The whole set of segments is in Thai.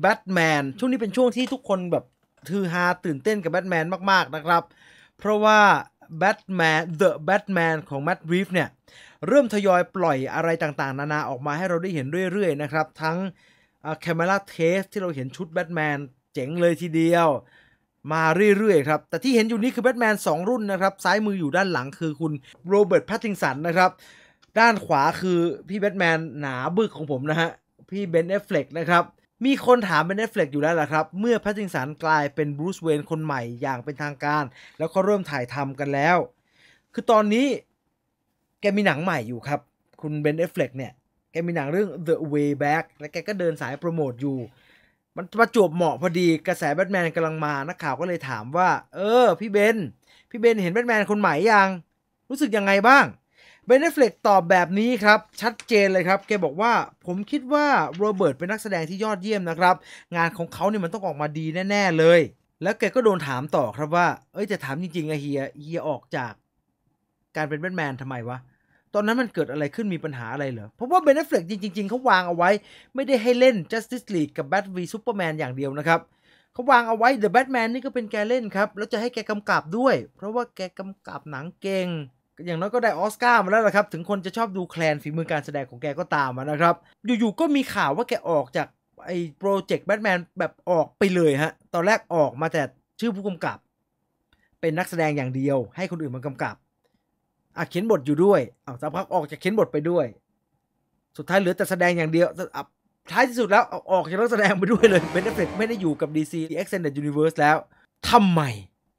แบทแมนช่วงนี้เป็นช่วงที่ทุกคนแบบทือฮาตื่นเต้นกับแบทแมนมากๆนะครับ เพราะว่าแบทแมนเดอะแบทแมนของแมดรีฟเนี่ย เริ่มทยอยปล่อยอะไรต่างๆ นานาออกมาให้เราได้เห็นเรื่อยๆนะครับ ทั้งแคมเล่าเทสที่เราเห็นชุดแบทแมนเจ๋งเลยทีเดียว มาเรื่อย ๆ ครับ แต่ที่เห็นอยู่นี้คือแบทแมน2รุ่นนะครับ ซ้ายมืออยู่ด้านหลังคือคุณโรเบิร์ตแพตติงสันนะครับด้านขวาคือพี่แบทแมนหนาบึกของผมนะฮะพี่เบนเอฟเฟลกนะครับมีคนถามเป็น Netflix อยู่แล้วล่ะครับ เมื่อพระจิงสันกลายเป็นบรูซเวนคนใหม่อย่างเป็นทางการ แล้วก็เริ่มถ่ายทำกันแล้ว คือตอนนี้แกมีหนังใหม่อยู่ครับ คุณเบนเอฟเฟกเนี่ย แกมีหนังเรื่อง The Way Back และแกก็เดินสายโปรโมทอยู่ มันประจวบเหมาะพอดีกระแสแบทแมนกำลังมา นักข่าวก็เลยถามว่า เออพี่เบน พี่เบนเห็นแบทแมนคนใหม่ยัง รู้สึกยังไงบ้างเบนเฟเฟลกตอบแบบนี้ครับ ชัดเจนเลยครับ แกบอกว่าผมคิดว่าโรเบิร์ตเป็นนักแสดงที่ยอดเยี่ยมนะครับ งานของเขาเนี่ยมันต้องออกมาดีแน่ ๆเลย แล้วแกก็โดนถามต่อครับว่า เอ้ยจะถามจริง ๆอะเฮียเฮียออกจาก การเป็นแบทแมนทำไมวะ ตอนนั้นมันเกิดอะไรขึ้นมีปัญหาอะไรเหรอ เพราะว่าเบนเฟเฟลกจริงๆเขาวางเอาไว้ไม่ได้ให้เล่น Justice League กับ Bat v Superman อย่างเดียวนะครับเขาวางเอาไว้ The Batman นี่ก็เป็นแกเล่นครับแล้วจะให้แกกำกับด้วย เพราะว่าแกกำกับหนังเก่งอย่างน้อยก็ได้ออสการ์มาแล้วละครับ ถึงคนจะชอบดูแคลนฝีมือการแสดงของแกก็ตามนะครับ อยู่ๆ ก็มีข่าวว่าแกออกจากไอ้โปรเจกต์แบทแมนแบบออกไปเลยฮะตอนแรกออกมาแต่ชื่อผู้กำกับ เป็นนักแสดงอย่างเดียว ให้คนอื่นมากำกับ อ่ะเขียนบทอยู่ด้วยเอาสักพักออกจากเขียนบทไปด้วย สุดท้ายเหลือแต่แสดงอย่างเดียว ท้ายที่สุดแล้วออกจากนักแสดงไปด้วยเลยเป็นเอฟเฟกไม่ได้อยู่กับ DC Extended Universe แล้วทำไม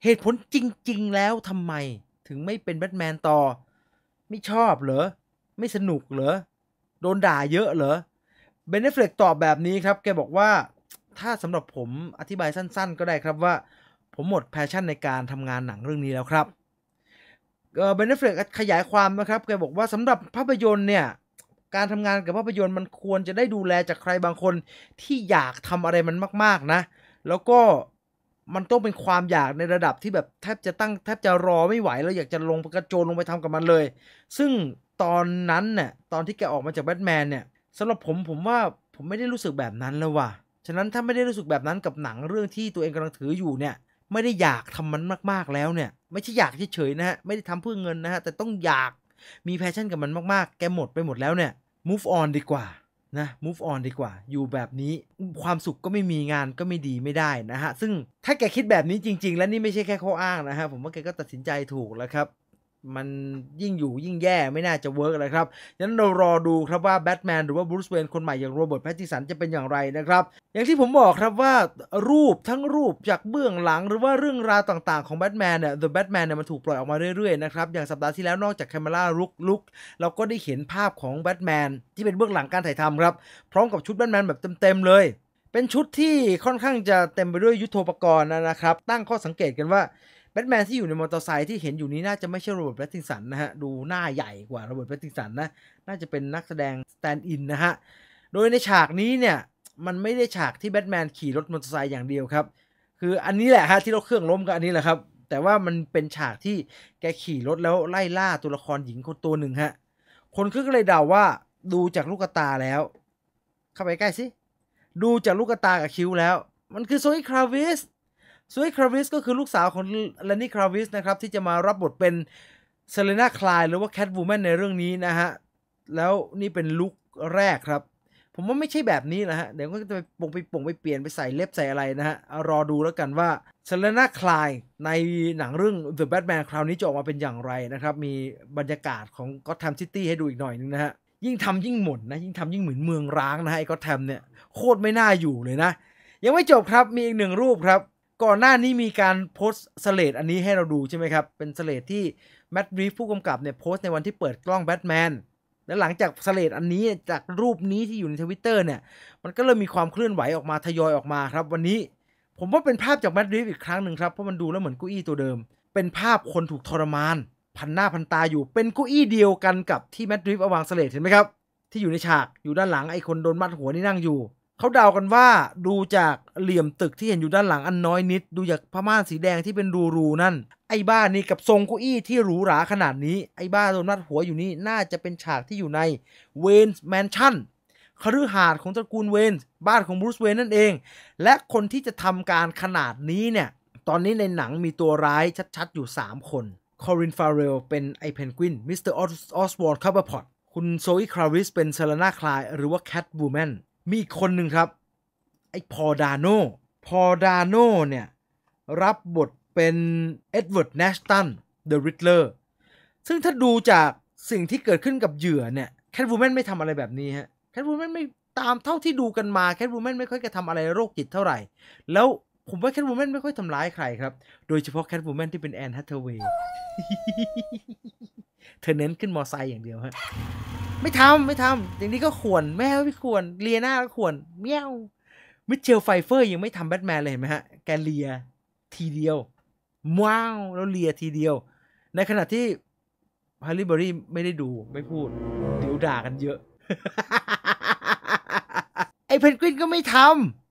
เหตุผลจริงๆ แล้วทำไมถึงไม่เป็นแบทแมนต่อ ไม่ชอบเหรอไม่สนุกเหรอโดนด่าเยอะเหรอเบนเนฟเลกตอบแบบนี้ครับ แกบอกว่า ถ้าสำหรับผมอธิบายสั้น ๆ ก็ได้ครับว่าผมหมดแพชชั่นในการทำงานหนังเรื่องนี้แล้วครับเบนเนฟเฟลกขยายความนะครับแกบอกว่าสำหรับภาพยนตร์เนี่ยการทำงานกับภาพยนตร์มันควรจะได้ดูแลจากใครบางคนที่อยากทำอะไรมันมาก ๆนะ แล้วก็มันต้องเป็นความอยากในระดับที่แบบแทบจะตั้งแทบจะรอไม่ไหวแล้วอยากจะลงกระโจนลงไปทำกับมันเลย ซึ่งตอนนั้นเนี่ยตอนที่แกออกมาจากแบทแมนเนี่ยสำหรับผมผมว่าผมไม่ได้รู้สึกแบบนั้นแล้วว่ะฉะนั้นถ้าไม่ได้รู้สึกแบบนั้นกับหนังเรื่องที่ตัวเองกำลังถืออยู่เนี่ยไม่ได้อยากทำมันมาก ๆแล้วเนี่ยไม่ใช่อยากเฉยๆนะฮะไม่ได้ทำเพื่อเงินนะฮะแต่ต้องอยากมีแพชชั่นกับมันมากๆแกหมดไปหมดแล้วเนี่ย move on ดีกว่านะ move on ดีกว่า อยู่แบบนี้ความสุขก็ไม่มีงานก็ไม่ดีไม่ได้นะฮะ ซึ่งถ้าแกคิดแบบนี้จริงๆ แล้วนี่ไม่ใช่แค่ข้ออ้างนะฮะ ผมว่าแกก็ตัดสินใจถูกแล้วครับมันยิ่งอยู่ยิ่งแย่ไม่น่าจะเวิร์กเลยครับงั้นเรารอดูครับว่าแบทแมนหรือว่าบรูซเวนคนใหม่อย่างโรเบิร์ตแพตติสันจะเป็นอย่างไรนะครับ อย่างที่ผมบอกครับว่ารูปทั้งรูปจากเบื้องหลัง หรือว่าเรื่องราวต่างๆของแบทแมนเนี่ยเดอะแบทแมนเนี่ยมันถูกปล่อยออกมาเรื่อยๆนะครับอย่างสัปดาห์ที่แล้วนอกจากแคมิล่าลุกลุกเราก็ได้เห็นภาพของแบทแมนที่เป็นเบื้องหลังการถ่ายทำครับพร้อมกับชุดแบทแมนแบบเต็มๆเลยเป็นชุดที่ค่อนข้างจะเต็มไปด้วยยุทโธปกรณ์นะครับ ตั้งข้อสังเกตกันว่าแบทแมนที่อยู่ในมอเตอร์ไซค์ที่เห็นอยู่นี้น่าจะไม่ใช่โรเบิร์ตแพตติงสันนะฮะ ดูหน้าใหญ่กว่าโรเบิร์ตแพตติงสันนะ น่าจะเป็นนักแสดงสแตนด์อินนะฮะ โดยในฉากนี้เนี่ยมันไม่ได้ฉากที่แบทแมนขี่รถมอเตอร์ไซค์อย่างเดียวครับ คืออันนี้แหละฮะที่รถเครื่องล้มกับอันนี้แหละครับ แต่ว่ามันเป็นฉากที่แกขี่รถแล้วไล่ล่าตัวละครหญิงคนตัวหนึ่งฮะ คนคก็เลยเดาว่าดูจากลูกตาแล้ว เข้าไปใกล้สิดูจากลูกตากับคิ้วแล้ว มันคือโซนิคราวิสซุยคราวิสก็คือลูกสาวของเลนนี่คราวิสนะครับ ที่จะมารับบทเป็นเซเลน่าคลายหรือว่าแคทวูแมนในเรื่องนี้นะฮะ แล้วนี่เป็นลุคแรกครับ ผมว่าไม่ใช่แบบนี้นะฮะ เดี๋ยวก็จะไปปงไปปงไปเปลี่ยนไปใส่เล็บใส่อะไรนะฮะรอดูแล้วกันว่าเซเลน่าคลายในหนังเรื่อง The Batman คราวนี้จะออกมาเป็นอย่างไรนะครับ มีบรรยากาศของก็อตแทมซิตี้ให้ดูอีกหน่อยนึงนะฮะยิ่งทำยิ่งหม่นนะ ยิ่งทำยิ่งเหมือนเมืองร้างนะฮะไอ้ก็อตแทมเนี่ยโคตรไม่น่าอยู่เลยนะยังไม่จบครับมีอีกหนึ่งรูปครับก่อนหน้านี้มีการโพสเสเลดอันนี้ให้เราดูใช่ไหมครับ เป็นสเลดที่แมดรีฟผู้กำกับเนี่ยโพสในวันที่เปิดกล้องแบทแมนและหลังจากสเลดอันนี้จากรูปนี้ที่อยู่ในทวิตเตอร์เนี่ย มันก็เริ่มมีความเคลื่อนไหวออกมา ทยอยออกมาครับวันนี้ ผมว่าเป็นภาพจากแมดริฟอีกครั้งหนึ่งครับ เพราะมันดูแล้วเหมือนกุ้อีตัวเดิม เป็นภาพคนถูกทรมานพันหน้าพันตาอยู่ เป็นกุ้อีเดียวกันกับที่แมดริฟเอาวางสเลดเห็นไหมครับที่อยู่ในฉากอยู่ด้านหลังไอ้คนโดนมัดหัวนี่นั่งอยู่เขาเดากันว่าดูจากเหลี่ยมตึกที่เห็นอยู่ด้านหลังอันน้อยนิด ดูจากผ้าม่านสีแดงที่เป็นรูรูนั่น ไอ้บ้านนี่กับทรงเก้าอี้ที่หรูหราขนาดนี้ไอ้บ้านโดนนัดหัวอยู่นี่ น่าจะเป็นฉากที่อยู่ในเวนส์แมนชั่นคฤหาสน์ของตระกูลเวนส์บ้านของบรูซเวนนั่นเอง และคนที่จะทำการขนาดนี้เนี่ย ตอนนี้ในหนังมีตัวร้ายชัดๆ อยู่3คนคอรินฟาเรลเป็นไอเพนกวินมิสเตอร์ออสวอร์ดคาร์บพอตคุณโซอีคราวิสเป็นเซเลนาคลายหรือว่าแคทบูแมนมีคนหนึ่งครับ ไอ้พอดาโนพอดาโนเนี่ย รับบทเป็นเอ็ดเวิร์ดเนชตันเดอะริทเลอร์ ซึ่งถ้าดูจากสิ่งที่เกิดขึ้นกับเหยื่อเนี่ยแคทวูแมนไม่ทำอะไรแบบนี้ฮะแคทวูแมนไม่ตามเท่าที่ดูกันมาแคทวูแมนไม่ค่อยจะทำอะไรโรคจิตเท่าไหร่ แล้วผมว่าแคทวูแมนไม่ค่อยทำร้ายใครครับ โดยเฉพาะแคทวูแมนที่เป็นแอนฮัตเทเวย์เธอเน้นขึ้นมอไซค์อย่างเดียวฮะไม่ทำไม่ทำอย่างนี้ก็ขวนแม่ไม่ขวนเลียหน้าก็ขวนเมี้ยว มิเชลไฟเฟอร์ยังไม่ทำแบทแมนเลยเห็นไหมฮะแกเลียทีเดียวว้าวแล้วเลียทีเดียว ในขณะที่ฮาริเบอรี่ไม่ได้ดูไม่พูดเดี๋ยวด่ากันเยอะ ไอเพนกวินก็ไม่ท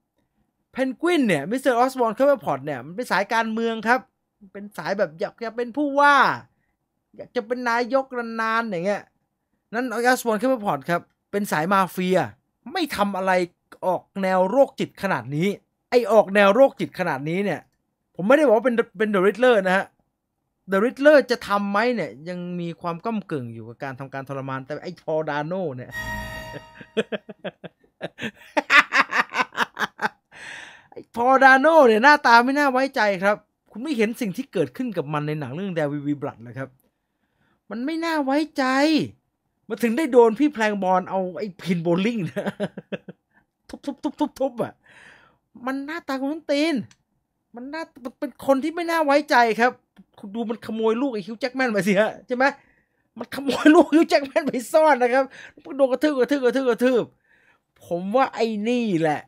ำเพนกวินเนี่ยมิสเตอร์ออสบอร์นเคอร์เบอร์พอตเนี่ย มันเป็นสายการเมืองครับ เป็นสายแบบอยากจะเป็นผู้ว่า อยากจะเป็นนายกนานๆอย่างเงี้ยนั้นออสบอลแคปเปอร์พอร์ตครับ เป็นสายมาเฟีย ไม่ทำอะไรออกแนวโรคจิตขนาดนี้ ไอออกแนวโรคจิตขนาดนี้เนี่ย ผมไม่ได้บอกว่าเป็นเป็นเดอะริทเลอร์นะฮะเดอะริทเลอร์จะทำไหมเนี่ย ยังมีความก้ากึ่งอยู่กับการทำการทรมาน แต่ไอพอดานโน่เนี่ยไอพอดานโน่เนี่ยหน้าตาไม่น่าไว้ใจครับ คุณไม่เห็นสิ่งที่เกิดขึ้นกับมันในหนังเรื่องเดวิวีบลัดเลยครับมันไม่น่าไว้ใจมาถึงได้โดนพี่แพลงบอลเอาไอ้พินโบลิ่งนะทุบทุบทุบทุบทุบอ่ะ มันหน้าตาคุณต้นตีน มันน่ามันเป็นคนที่ไม่น่าไว้ใจครับดูมันขโมยลูกไอ้ฮิวแจ็คแมนไปสิฮะใช่ไหมมันขโมยลูกฮิวแจ็คแมนไปซ่อนนะครับโดนกระทืบกระทืบกระทืบกระทืบผมว่าไอ้นี่แหละ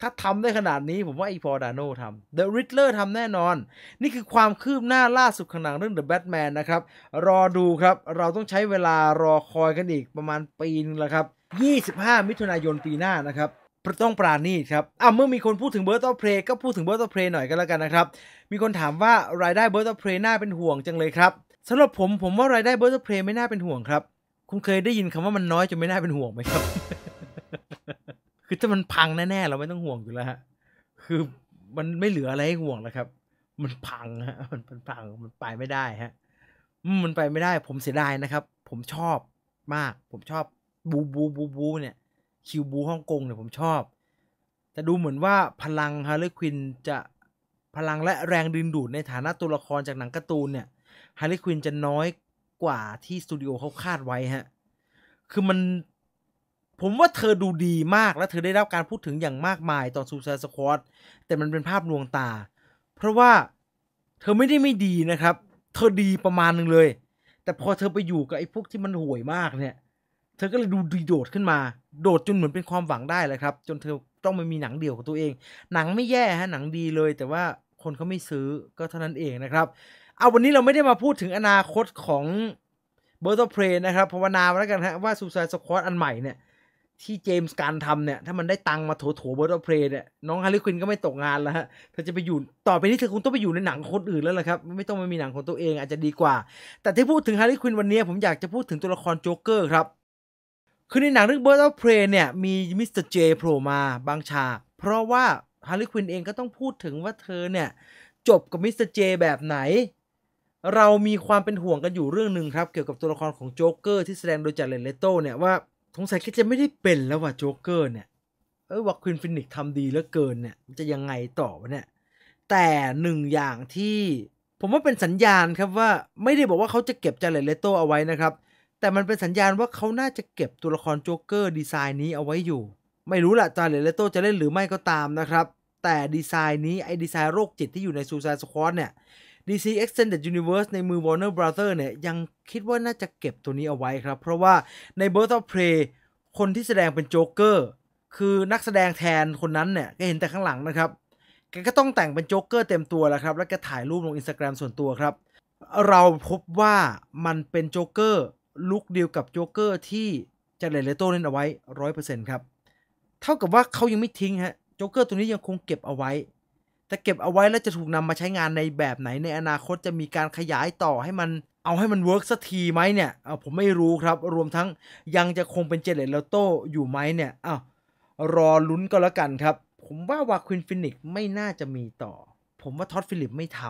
ถ้าทำได้ขนาดนี้ผมว่าไอพอดานโนทำเอะริทเลอร์ทำแน่นอน นี่คือความคืบหน้าล่าสุดของนังเรื่อง The Batman นะครับ รอดูครับเราต้องใช้เวลารอคอยกันอีกประมาณปีนึงแล้วครับ 25 มิถุนายนปีหน้านะครับต้องปราณีครับอ่ะเมื่อมีคนพูดถึงเบอร์ตอเพลก็พูดถึงเบอร์ตอเพลหน่อยก็แล้วกันนะครับ มีคนถามว่ารายได้เบอร์ตอเพลน่าเป็นห่วงจังเลยครับสำหรับผมผมว่ารายได้เบอร์ตอเพลไม่น่าเป็นห่วงครับคุณเคยได้ยินคำว่ามันน้อยจนไม่น่าเป็นห่วงไหมครับคือถ้ามันพังแน่ๆเราไม่ต้องห่วงอยู่แล้วฮะ คือมันไม่เหลืออะไรให้ห่วงแล้วครับ มันพังฮะ มันมันพัง มันไปไม่ได้ฮะมันไปไม่ได้ ผมเสียดายนะครับ ผมชอบมาก ผมชอบบูบูบูบู เนี่ย คิวบูฮ่องกงเนี่ยผมชอบแต่ดูเหมือนว่าพลังฮาร์ลีควินจะพลังและแรงดึงดูดในฐานะตัวละครจากหนังการ์ตูนเนี่ยฮาร์ลีควินจะน้อยกว่าที่สตูดิโอเขาคาดไว้ฮะ คือมันผมว่าเธอดูดีมากและเธอได้รับการพูดถึงอย่างมากมายตอนซูซาสควอตแต่มันเป็นภาพลวงตา เพราะว่าเธอไม่ได้ไม่ดีนะครับ เธอดีประมาณหนึ่งเลย แต่พอเธอไปอยู่กับไอ้พวกที่มันห่วยมากเนี่ย เธอก็เลยดูดีโดดขึ้นมาโดดจนเหมือนเป็นความหวังได้เลยครับจนเธอต้องไม่มีหนังเดี่ยวของตัวเอง หนังไม่แย่ฮะหนังดีเลย แต่ว่าคนเขาไม่ซื้อก็เท่านั้นเองนะครับเอาวันนี้เราไม่ได้มาพูดถึงอนาคตของเบอร์ตเพลนะครับภาวนาแล้วกันฮะว่าซูซายสควอตอันใหม่เนี่ยที่เจมส์การทำเนี่ย ถ้ามันได้ตังมาโถโถเบร์อสเพลย์เนี่ย น้องฮาริควินก็ไม่ตกงานแล้วฮะ เธอจะไปอยู่ ต่อไปนี้เธอคงต้องไปอยู่ในหนังคนอื่นแล้วล่ะครับ ไม่ต้องมามีหนังของตัวเองอาจจะดีกว่า แต่ที่พูดถึงฮาริควินวันนี้ผมอยากจะพูดถึงตัวละครโจ๊กเกอร์ครับ คือในหนังเรื่องเบร์อสเพลย์เนี่ย มีมิสเตอร์เจโผล่มา บางฉากเพราะว่าฮาริควินเองก็ต้องพูดถึงว่าเธอเนี่ยจบกับมิสเตอร์เจแบบไหน เรามีความเป็นห่วงกันอยู่เรื่องหนึ่งครับ เกี่ยวกับตัวละครของโจ๊กเกอร์ที่แสดงโดยจัดเลนเลโต้เนี่ยว่าสงสัยแกจะไม่ได้เป็นแล้วว่ะโจ๊กเกอร์เนี่ยเออว่าควินฟินิกทำดีแล้วเกินเนี่ยจะยังไงต่อวะเนี่ยแต่หนึ่งอย่างที่ ผมว่าเป็นสัญญาณครับว่าไม่ได้บอกว่าเขาจะเก็บจาเลตเลโตเอาไว้นะครับ แต่มันเป็นสัญญาณว่าเขาน่าจะเก็บตัวละครโจ๊กเกอร์ดีไซน์นี้เอาไว้อยู่ ไม่รู้ละจาเลตเลโตจะเล่นหรือไม่ก็ตามนะครับ แต่ดีไซน์นี้ไอ้ดีไซน์โรคจิตที่อยู่ในซูซานสควอตเนี่ย DC Extended Universe ในมือ Warner Brothers เนี่ย ยังคิดว่าน่าจะเก็บตัวนี้เอาไว้ครับ เพราะว่าใน Birth of Prey คนที่แสดงเป็นโจ๊กเกอร์คือนักแสดงแทนคนนั้นเนี่ย ก็เห็นแต่ข้างหลังนะครับแกก็ต้องแต่งเป็นโจ๊กเกอร์เต็มตัวแล้วครับ แล้วก็ถ่ายรูปลงอินสตาแกรมส่วนตัวครับ เราพบว่ามันเป็นโจ๊กเกอร์ลุคเดียวกับโจ๊กเกอร์ที่จะเลเลโต้เล่นเอาไว้ร้อยเปอร์เซ็นต์ครับเท่ากับว่าเขายังไม่ทิ้งฮะโจ๊กเกอร์ตัวนี้ยังคงเก็บเอาไว้จะเก็บเอาไว้แล้วจะถูกนำมาใช้งานในแบบไหนในอนาคตจะมีการขยายต่อให้มันเอาให้มันเวิร์กสักทีไหมเนี่ยเออผมไม่รู้ครับรวมทั้งยังจะคงเป็นเจเลตเลโต้อยู่ไหมเนี่ยอ้าวรอลุ้นก็แล้วกันครับ ผมว่าวาควินฟินิกไม่น่าจะมีต่อ ผมว่าท็อตฟิลิปไม่ท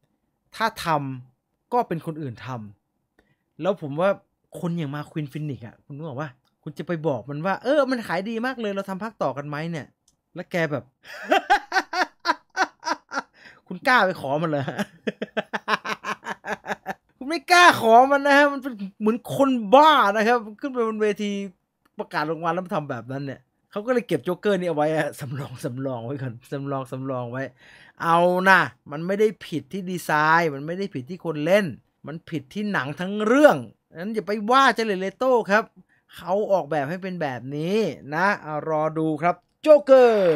ำถ้าทำก็เป็นคนอื่นทำแล้วผมว่าคนอย่างมาควินฟินิกอ่ะคุณรู้บอกว่า คุณจะไปบอกมันว่า เออ มันขายดีมากเลย เราทำพักต่อกันไหมเนี่ย แล้วแกแบบคุณกล้าไปขอมันเหรอคุณไม่กล้าขอมันนะฮะ มันเป็นเหมือนคนบ้านะครับ ขึ้นไปบนเวทีประกาศรางวัลแล้วมาทำแบบนั้นเนี่ย เขาก็เลยเก็บโจ๊กเกอร์นี่เอาไว้สำรองสำรองไว้ก่อนสำรองสำรองไว้ เอานะ มันไม่ได้ผิดที่ดีไซน์ มันไม่ได้ผิดที่คนเล่น มันผิดที่หนังทั้งเรื่อง นั้นอย่าไปว่าเจเลเลโต้ครับ เขาออกแบบให้เป็นแบบนี้ นะ รอดูครับโจ๊กเกอร์